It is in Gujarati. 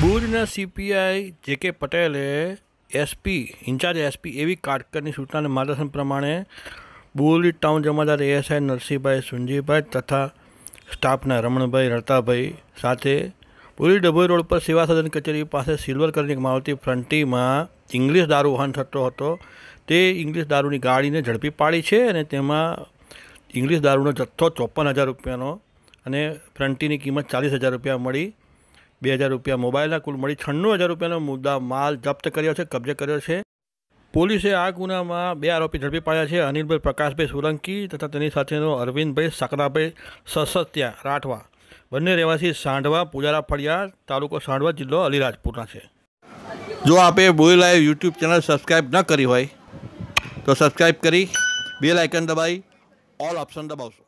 બુરના સીપીઆઈ જે કે પટેલે એસપી ઇન્ચાર્જ એસપી એવી કાટકરની સૂચનાને માર્ગદર્શન પ્રમાણે બોરલી ટાઉન જમાદાર એએસઆઈ નરસિંહભાઈ સુંજીભાઈ તથા સ્ટાફના રમણભાઈ રતાભાઈ સાથે બુરી ડભોઈ રોડ પર સેવા સદન કચેરી પાસે સિલ્વર કલરની મારુતિ ફ્રન્ટીમાં ઇંગ્લિશ દારૂ વાહન થતો હતો તે ઇંગ્લિશ દારૂની ગાડીને ઝડપી પાડી છે અને તેમાં ઇંગ્લિશ દારૂનો જથ્થો ચોપન હજાર રૂપિયાનો અને ફ્રન્ટીની કિંમત ચાલીસ હજાર રૂપિયા મળી બે હજાર રૂપિયા મોબાઈલના કુલ મળી છન્નું હજાર રૂપિયાનો મુદ્દા માલ જપ્ત કર્યો છે કબજે કર્યો છે પોલીસે આ ગુનામાં બે આરોપી ઝડપી પાડ્યા છે અનિલભાઈ પ્રકાશભાઈ સોલંકી તથા તેની સાથેનો અરવિંદભાઈ સકરાભાઈ સસત્યા રાઠવા બંને રહેવાસી સાંઢવા પુજારા ફળિયા તાલુકો સાંઢવા જિલ્લો અલીરાજપુરના છે જો આપે બોઈ લાઈવ યુટ્યુબ ચેનલ સબસ્ક્રાઈબ ન કરી હોય તો સબસ્ક્રાઈબ કરી બેલ આઇકન દબાવી ઓલ ઓપ્શન દબાવશો